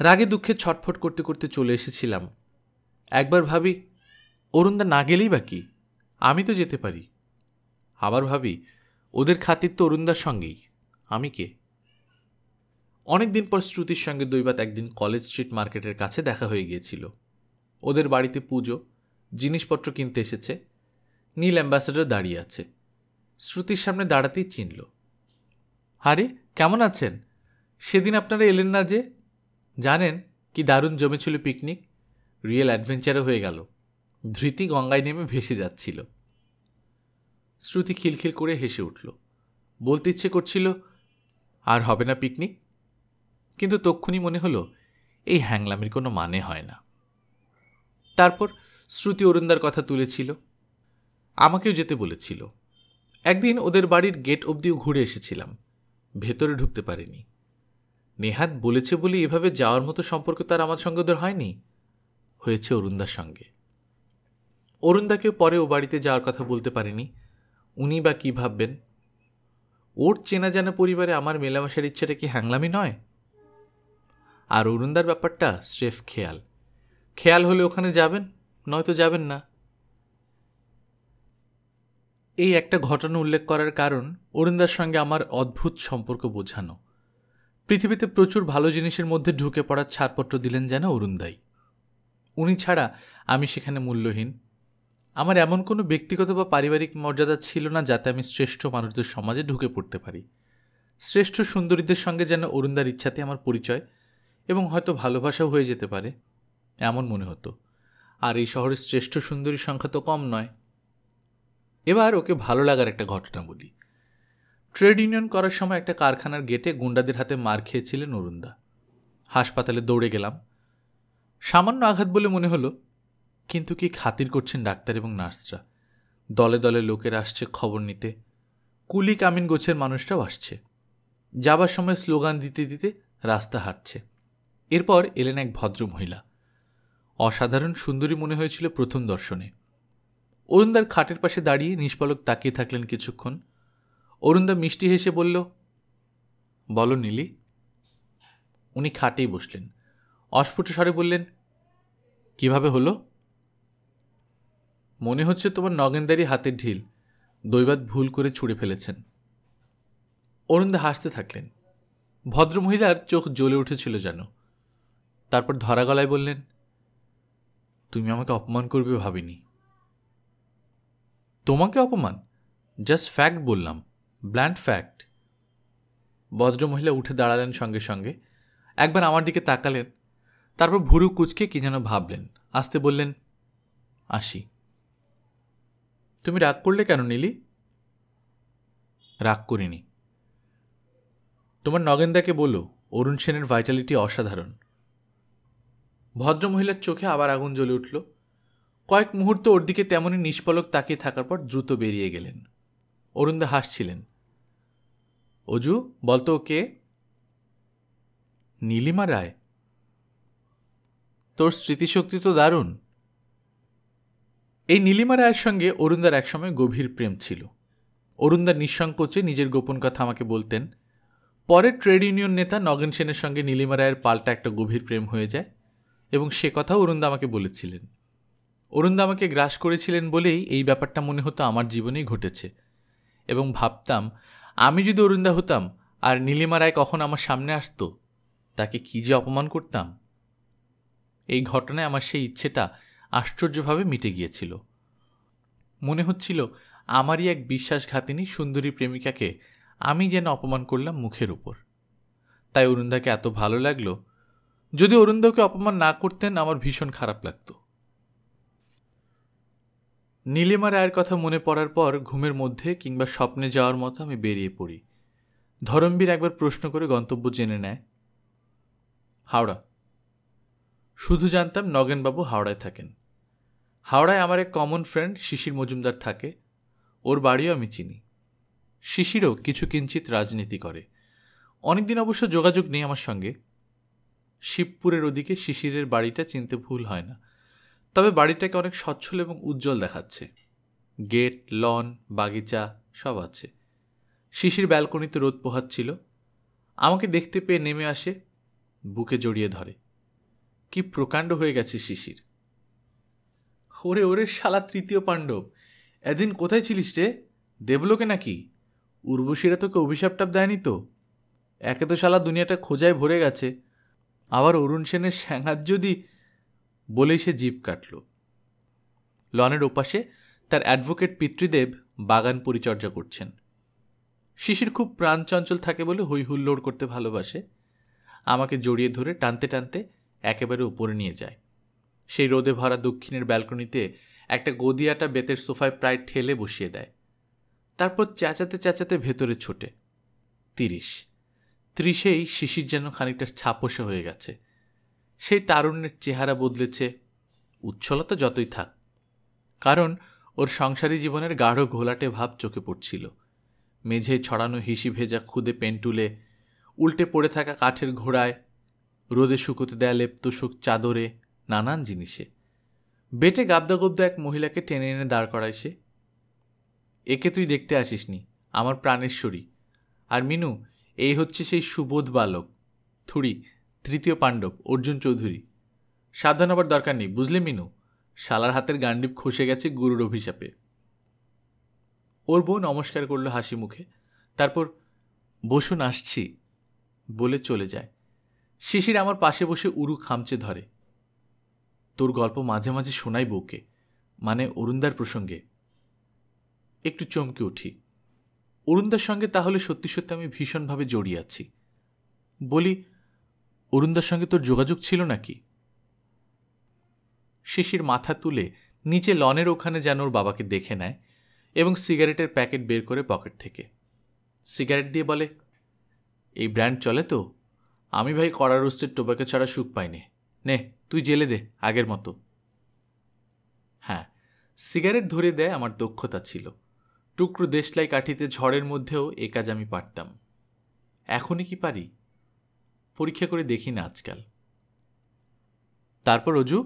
রাগে দুঃখে ছটফট করতে করতে চলে এসেছিলাম একবার ভাবি অরুণদা না গেলেই বা কি আমি তো যেতে পারি আবার ভাবি ওদের খাতির তো অরুণদার সঙ্গেই আমি কে অনেক দিন পর শ্রুতির সঙ্গে দৈবাত একদিন কলেজ স্ট্রিট মার্কেটের কাছে দেখা হয়ে গিয়েছিল ওদের বাড়িতে পুজো জিনিসপত্র কিনতে এসেছে নীল অ্যাম্বাসেডর দাঁড়িয়ে আছে শ্রুতির সামনে দাঁড়াতেই চিনল আরে কেমন আছেন সেদিন আপনারা এলেন না যে জানেন কি দারুণ জমেছিল পিকনিক রিয়েল অ্যাডভেঞ্চারও হয়ে গেল ধৃতি গঙ্গায় নেমে ভেসে যাচ্ছিল শ্রুতি খিলখিল করে হেসে উঠল বলতে ইচ্ছে করছিল আর হবে না পিকনিক কিন্তু তক্ষুনি মনে হলো এই হ্যাংলামের কোনো মানে হয় না তারপর শ্রুতি অরুণদার কথা তুলেছিল আমাকেও যেতে বলেছিল একদিন ওদের বাড়ির গেট অব্দিও ঘুরে এসেছিলাম ভেতরে ঢুকতে পারিনি নেহাত বলেছে বলে এভাবে যাওয়ার মতো সম্পর্ক তার আমার সঙ্গে ওদের হয়নি হয়েছে অরুণদার সঙ্গে অরুণদাকেও পরে ও বাড়িতে যাওয়ার কথা বলতে পারিনি উনি বা কী ভাববেন ওর চেনা জানা পরিবারে আমার মেলামেশার ইচ্ছাটা কি হ্যাংলামি নয় আর অরুণদার ব্যাপারটা স্রেফ খেয়াল খেয়াল হলে ওখানে যাবেন নয়তো যাবেন না এই একটা ঘটনা উল্লেখ করার কারণ অরুণদার সঙ্গে আমার অদ্ভুত সম্পর্ক বোঝানো পৃথিবীতে প্রচুর ভালো জিনিসের মধ্যে ঢুকে পড়ার ছাড়পত্র দিলেন যেন অরুণদাই উনি ছাড়া আমি সেখানে মূল্যহীন আমার এমন কোনো ব্যক্তিগত বা পারিবারিক মর্যাদা ছিল না যাতে আমি শ্রেষ্ঠ মানুষদের সমাজে ঢুকে পড়তে পারি শ্রেষ্ঠ সুন্দরীদের সঙ্গে যেন অরুণদার ইচ্ছাতে আমার পরিচয় এবং হয়তো ভালোবাসাও হয়ে যেতে পারে এমন মনে হতো আর এই শহরের শ্রেষ্ঠ সুন্দরীর সংখ্যা তো কম নয় এবার ওকে ভালো লাগার একটা ঘটনা বলি ট্রেড ইউনিয়ন করার সময় একটা কারখানার গেটে গুন্ডাদের হাতে মার খেয়েছিলেন অরুণদা হাসপাতালে দৌড়ে গেলাম সামান্য আঘাত বলে মনে হলো কিন্তু কি খাতির করছেন ডাক্তার এবং নার্সরা দলে দলে লোকের আসছে খবর নিতে কুলি কামিন গোছের মানুষটাও আসছে যাবার সময় স্লোগান দিতে দিতে রাস্তা হাঁটছে এরপর এলেন এক ভদ্র মহিলা অসাধারণ সুন্দরী মনে হয়েছিল প্রথম দর্শনে অরুণদার খাটের পাশে দাঁড়িয়ে নিষ্পলক তাকিয়ে থাকলেন কিছুক্ষণ অরুণদা মিষ্টি হেসে বলল বলো নীলি উনি খাটেই বসলেন অস্ফুট স্বরে বললেন কিভাবে হলো মনে হচ্ছে তোমার নগেনদারি হাতের ঢিল দৈবাত ভুল করে ছুঁড়ে ফেলেছেন অরুণদা হাসতে থাকলেন ভদ্রমহিলার চোখ জ্বলে উঠেছিল যেন তারপর ধরা গলায় বললেন তুমি আমাকে অপমান করবে ভাবিনি তোমাকে অপমান জাস্ট ফ্যাক্ট বললাম ব্ল্যান্ড ফ্যাক্ট ভদ্রমহিলা উঠে দাঁড়ালেন সঙ্গে সঙ্গে একবার আমার দিকে তাকালেন তারপর ভুরু কুচকে কি যেন ভাবলেন আসতে বললেন আসি তুমি রাগ করলে কেন নিলি রাগ করিনি তোমার নগেন্দাকে বলো অরুণ সেনের ভাইটালিটি অসাধারণ ভদ্রমহিলার চোখে আবার আগুন জ্বলে উঠল কয়েক মুহূর্ত ওর দিকে তেমনই নিষ্পলক তাকিয়ে থাকার পর দ্রুত বেরিয়ে গেলেন অরুণদা হাসছিলেন অজু বলতো কে নীলিমা রায় তোর স্মৃতিশক্তি তো দারুণ এই নীলিমা রায়ের সঙ্গে অরুণদার একসময় গভীর প্রেম ছিল অরুণদার নিঃসংকোচে নিজের গোপন কথা আমাকে বলতেন পরে ট্রেড ইউনিয়ন নেতা নগেন সেনের সঙ্গে নীলিমা রায়ের পাল্টা একটা গভীর প্রেম হয়ে যায় এবং সে কথা অরুণদা আমাকে বলেছিলেন অরুণদা আমাকে গ্রাস করেছিলেন বলেই এই ব্যাপারটা মনে হতো আমার জীবনেই ঘটেছে এবং ভাবতাম আমি যদি অরুণদা হতাম আর নীলিমা রায় কখন আমার সামনে আসতো তাকে কী যে অপমান করতাম এই ঘটনায় আমার সেই ইচ্ছেটা আশ্চর্যভাবে মিটে গিয়েছিল মনে হচ্ছিল আমারই এক বিশ্বাসঘাতিনী সুন্দরী প্রেমিকাকে আমি যেন অপমান করলাম মুখের উপর তাই অরুণদাকে এত ভালো লাগলো যদি অরুণদাকে অপমান না করতেন আমার ভীষণ খারাপ লাগতো নীলিমা রায়ের কথা মনে পড়ার পর ঘুমের মধ্যে কিংবা স্বপ্নে যাওয়ার মতো আমি বেরিয়ে পড়ি ধরমবীর একবার প্রশ্ন করে গন্তব্য জেনে নেয় হাওড়া শুধু জানতাম নগেনবাবু হাওড়ায় থাকেন হাওড়ায় আমার এক কমন ফ্রেন্ড শিশির মজুমদার থাকে ওর বাড়িও আমি চিনি শিশিরও কিছু কিঞ্চিত রাজনীতি করে অনেকদিন অবশ্য যোগাযোগ নেই আমার সঙ্গে শিবপুরের ওদিকে শিশিরের বাড়িটা চিনতে ভুল হয় না তবে বাড়িটাকে অনেক সচ্ছল এবং উজ্জ্বল দেখাচ্ছে গেট লন বাগিচা সব আছে শিশির ব্যালকনিতে রোদ পোহাচ্ছিল আমাকে দেখতে পেয়ে নেমে আসে বুকে জড়িয়ে ধরে কি প্রকাণ্ড হয়ে গেছে শিশির ওরে ওরে শালা তৃতীয় পাণ্ডব এদিন কোথায় ছিলিস রে দেবলোকে নাকি উর্বশীরা তোকে টাপ দেয়নি তো একে তো শালা দুনিয়াটা খোঁজায় ভরে গেছে আবার অরুণ সেনের স্যাঙার যদি বলেই সে জিপ কাটল লনের ওপাশে তার অ্যাডভোকেট পিতৃদেব বাগান পরিচর্যা করছেন শিশির খুব প্রাণচঞ্চল থাকে বলে হই হুল্লোড় করতে ভালোবাসে আমাকে জড়িয়ে ধরে টানতে টানতে একেবারে উপরে নিয়ে যায় সেই রোদে ভরা দক্ষিণের ব্যালকনিতে একটা গদিয়াটা বেতের সোফায় প্রায় ঠেলে বসিয়ে দেয় তারপর চেঁচাতে চেঁচাতে ভেতরে ছোটে তিরিশ ত্রিশেই শিশির যেন খানিকটা ছাপসে হয়ে গেছে সেই তারুণ্যের চেহারা বদলেছে উচ্ছলতা যতই থাক কারণ ওর সংসারী জীবনের গাঢ় ঘোলাটে ভাব চোখে পড়ছিল মেঝে ছড়ানো হিসি ভেজা খুদে পেন্টুলে উল্টে পড়ে থাকা কাঠের ঘোড়ায় রোদে শুকোতে দেয়া লেপ্তসুক চাদরে নানান জিনিসে বেটে গাবদাগোবদা এক মহিলাকে টেনে এনে দাঁড় করায় সে একে তুই দেখতে আসিসনি আমার প্রাণেশ্বরী আর মিনু এই হচ্ছে সেই সুবোধ বালক থুড়ি তৃতীয় পাণ্ডব অর্জুন চৌধুরী সাবধান হবার দরকার নেই বুঝলে মিনু শালার হাতের গান্ডিপ খসে গেছে গুরুর অভিশাপে ওর বউ নমস্কার করলো হাসি মুখে তারপর বসুন আসছি বলে চলে যায় শিশির আমার পাশে বসে উরু খামচে ধরে তোর গল্প মাঝে মাঝে শোনাই বউকে মানে অরুণদার প্রসঙ্গে একটু চমকে উঠি অরুণদার সঙ্গে তাহলে সত্যি সত্যি আমি ভীষণভাবে জড়িয়ে আছি বলি অরুণদার সঙ্গে তোর যোগাযোগ ছিল নাকি শিশির মাথা তুলে নিচে লনের ওখানে যেন ওর বাবাকে দেখে নেয় এবং সিগারেটের প্যাকেট বের করে পকেট থেকে সিগারেট দিয়ে বলে এই ব্র্যান্ড চলে তো আমি ভাই কড়া রোস্টের টোবাকে ছাড়া সুখ পাইনি নে তুই জেলে দে আগের মতো হ্যাঁ সিগারেট ধরে দেয় আমার দক্ষতা ছিল টুকরো দেশলাই কাঠিতে ঝড়ের মধ্যেও এ কাজ আমি পারতাম এখনই কি পারি পরীক্ষা করে দেখি না আজকাল তারপর অজু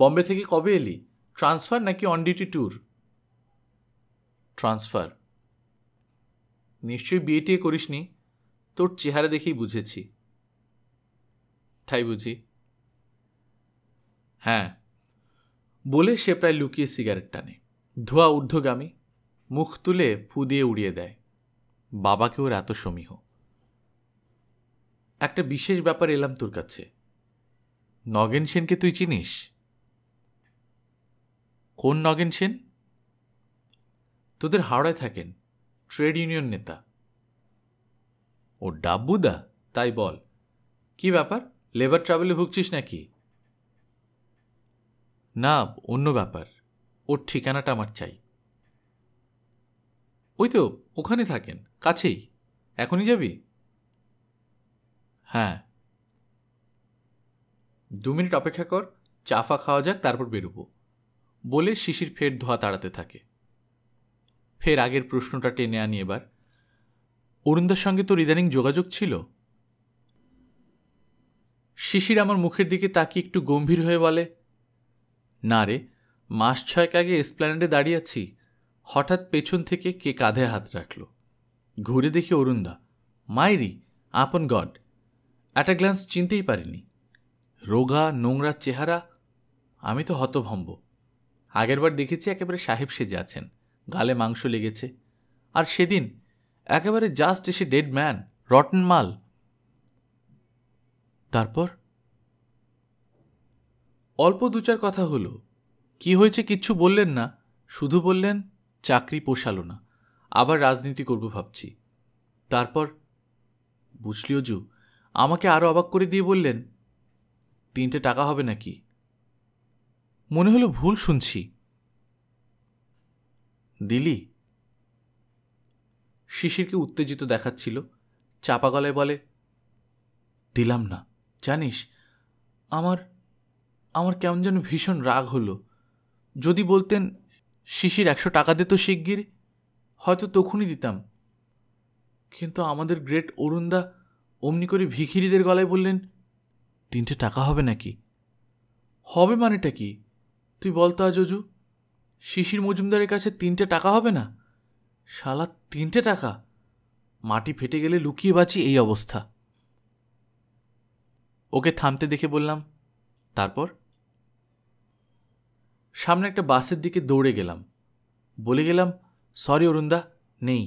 বম্বে থেকে কবে এলি ট্রান্সফার নাকি অন ডিউটি ট্যুর ট্রান্সফার নিশ্চয়ই বিয়ে করিস করিসনি তোর চেহারা দেখেই বুঝেছি তাই বুঝি হ্যাঁ বলে সে প্রায় লুকিয়ে সিগারেট টানে ধোয়া ঊর্ধ্বগামী মুখ তুলে ফু দিয়ে উড়িয়ে দেয় বাবাকেও এত সমীহ একটা বিশেষ ব্যাপার এলাম তোর কাছে নগেন সেনকে তুই চিনিস কোন নগেন সেন তোদের হাওড়ায় থাকেন ট্রেড ইউনিয়ন নেতা ও ডাব্বুদা তাই বল কি ব্যাপার লেবার ট্রাভেলে ভুগছিস নাকি না অন্য ব্যাপার ওর ঠিকানাটা আমার চাই ওই তো ওখানে থাকেন কাছেই এখনই যাবি হ্যাঁ দু মিনিট অপেক্ষা কর চাফা খাওয়া যাক তারপর বেরোবো বলে শিশির ফের ধোয়া তাড়াতে থাকে ফের আগের প্রশ্নটা টেনে আনি এবার অরুণদার সঙ্গে তোর ইদানিং যোগাযোগ ছিল শিশির আমার মুখের দিকে তাকিয়ে একটু গম্ভীর হয়ে বলে না রে মাস ছয়েক আগে এসপ্ল্যানেডে দাঁড়িয়ে আছি হঠাৎ পেছন থেকে কে কাঁধে হাত রাখল ঘুরে দেখি অরুণদা মাইরি আপন গড একটা গ্ল্যান্স চিনতেই পারিনি রোগা নোংরা চেহারা আমি তো হতভম্ব আগেরবার দেখেছি একেবারে সাহেব সেজে আছেন গালে মাংস লেগেছে আর সেদিন একেবারে জাস্ট এসে ডেড ম্যান রটন মাল তারপর অল্প দু চার কথা হলো কি হয়েছে কিচ্ছু বললেন না শুধু বললেন চাকরি পোষালো না আবার রাজনীতি করব ভাবছি তারপর বুঝলিও জু আমাকে আরও অবাক করে দিয়ে বললেন তিনটে টাকা হবে নাকি মনে হলো ভুল শুনছি দিলি শিশিরকে উত্তেজিত দেখাচ্ছিল চাপা গলায় বলে দিলাম না জানিস আমার আমার কেমন যেন ভীষণ রাগ হলো যদি বলতেন শিশির একশো টাকা দিত শিগগির হয়তো তখনই দিতাম কিন্তু আমাদের গ্রেট অরুণদা অমনি করে ভিখিরিদের গলায় বললেন তিনটে টাকা হবে নাকি হবে মানেটা কি তুই বলতো আজ অজু শিশির মজুমদারের কাছে তিনটে টাকা হবে না শালা তিনটে টাকা মাটি ফেটে গেলে লুকিয়ে বাঁচি এই অবস্থা ওকে থামতে দেখে বললাম তারপর সামনে একটা বাসের দিকে দৌড়ে গেলাম বলে গেলাম সরি অরুণদা নেই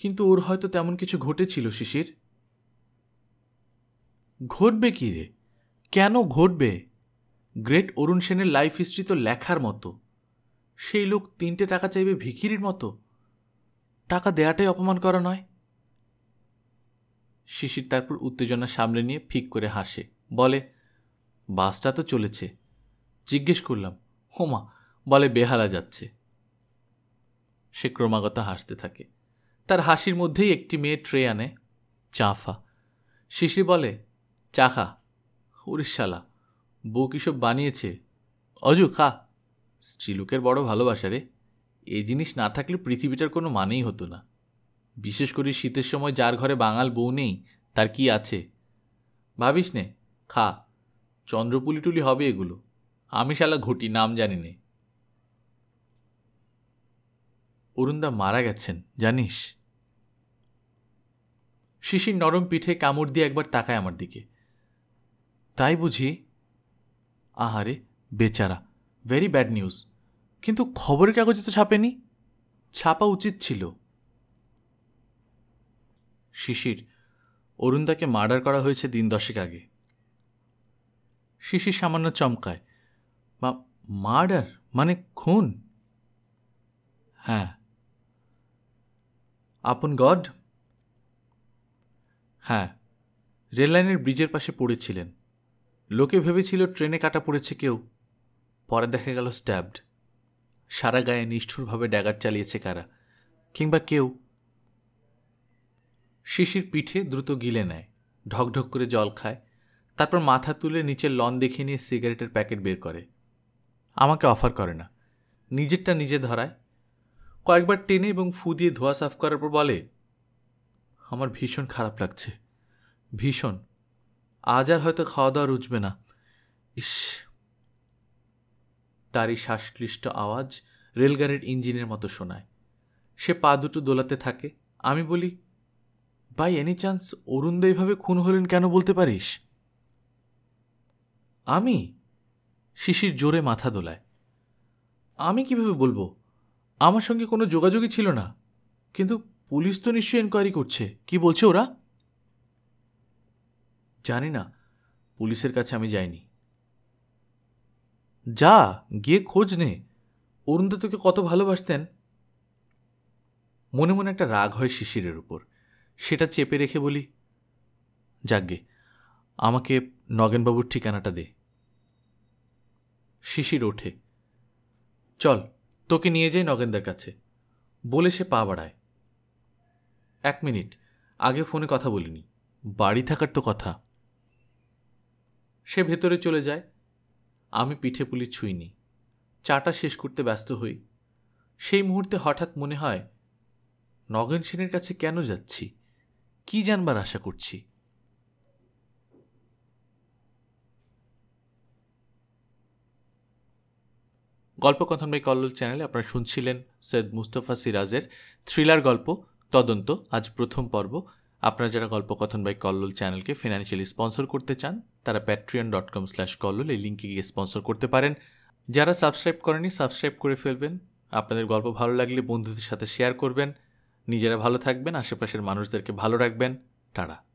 কিন্তু ওর হয়তো তেমন কিছু ঘটেছিল শিশির ঘটবে কি রে কেন ঘটবে গ্রেট অরুণ সেনের লাইফ হিস্ট্রি তো লেখার মতো সেই লোক তিনটে টাকা চাইবে ভিখিরির মতো টাকা দেয়াটাই অপমান করা নয় শিশির তারপর উত্তেজনা সামলে নিয়ে ফিক করে হাসে বলে বাসটা তো চলেছে জিজ্ঞেস করলাম হোমা বলে বেহালা যাচ্ছে সে ক্রমাগত হাসতে থাকে তার হাসির মধ্যেই একটি মেয়ে ট্রে আনে চাফা শিশি বলে চাখা উড়িষ্যালা বউ কিসব বানিয়েছে অজু খা স্ত্রীলোকের বড় ভালোবাসা রে এই জিনিস না থাকলে পৃথিবীটার কোনো মানেই হতো না বিশেষ করে শীতের সময় যার ঘরে বাঙাল বউ নেই তার কি আছে ভাবিস নে খা চন্দ্রপুলিটুলি হবে এগুলো আমি শালা ঘটি নাম জানি নে অরুণদা মারা গেছেন জানিস শিশির নরম পিঠে কামড় দিয়ে একবার তাকায় আমার দিকে তাই বুঝি আহারে বেচারা ভেরি ব্যাড নিউজ কিন্তু খবরের কাগজে তো ছাপেনি ছাপা উচিত ছিল শিশির অরুণদাকে মার্ডার করা হয়েছে দিন দশেক আগে শিশির সামান্য চমকায় বা মার্ডার মানে খুন হ্যাঁ আপন গড হ্যাঁ রেললাইনের ব্রিজের পাশে পড়েছিলেন লোকে ভেবেছিল ট্রেনে কাটা পড়েছে কেউ পরে দেখা গেল স্ট্যাবড সারা গায়ে নিষ্ঠুরভাবে ড্যাগার চালিয়েছে কারা কিংবা কেউ শিশির পিঠে দ্রুত গিলে নেয় ঢকঢক করে জল খায় তারপর মাথা তুলে নিচের লন দেখে নিয়ে সিগারেটের প্যাকেট বের করে আমাকে অফার করে না নিজেরটা নিজে ধরায় কয়েকবার টেনে এবং ফু দিয়ে ধোয়া সাফ করার পর বলে আমার ভীষণ খারাপ লাগছে ভীষণ আজ আর হয়তো খাওয়া দাওয়া রুচবে না ইস তারই শ্বাসক্লিষ্ট আওয়াজ রেলগাড়ির ইঞ্জিনের মতো শোনায় সে পা দুটো দোলাতে থাকে আমি বলি বাই এনি চান্স অরুণদা এইভাবে খুন হলেন কেন বলতে পারিস আমি শিশির জোরে মাথা দোলায় আমি কিভাবে বলবো আমার সঙ্গে কোনো যোগাযোগই ছিল না কিন্তু পুলিশ তো নিশ্চয়ই এনকোয়ারি করছে কি বলছে ওরা জানি না পুলিশের কাছে আমি যাইনি যা গিয়ে খোঁজ নে অরুণদা তোকে কত ভালোবাসতেন মনে মনে একটা রাগ হয় শিশিরের উপর সেটা চেপে রেখে বলি যাকগে আমাকে নগেনবাবুর ঠিকানাটা দে শিশির ওঠে চল তোকে নিয়ে যাই নগেন্দার কাছে বলে সে পা বাড়ায় এক মিনিট আগে ফোনে কথা বলিনি বাড়ি থাকার তো কথা সে ভেতরে চলে যায় আমি পিঠে পুলি ছুঁইনি চাটা শেষ করতে ব্যস্ত হই সেই মুহূর্তে হঠাৎ মনে হয় নগেন সেনের কাছে কেন যাচ্ছি কি জানবার আশা করছি গল্পকথন বাই কল্লোল চ্যানেলে আপনারা শুনছিলেন সৈয়দ মুস্তফা সিরাজের থ্রিলার গল্প তদন্ত আজ প্রথম পর্ব আপনারা যারা গল্পকথন বাই কল্লোল চ্যানেলকে ফিনান্সিয়ালি স্পন্সর করতে চান তারা Patreon dot com slash Kallol এই লিঙ্কে গিয়ে স্পন্সর করতে পারেন যারা সাবস্ক্রাইব করেনি সাবস্ক্রাইব করে ফেলবেন আপনাদের গল্প ভালো লাগলে বন্ধুদের সাথে শেয়ার করবেন নিজেরা ভালো থাকবেন আশেপাশের মানুষদেরকে ভালো রাখবেন টাড়া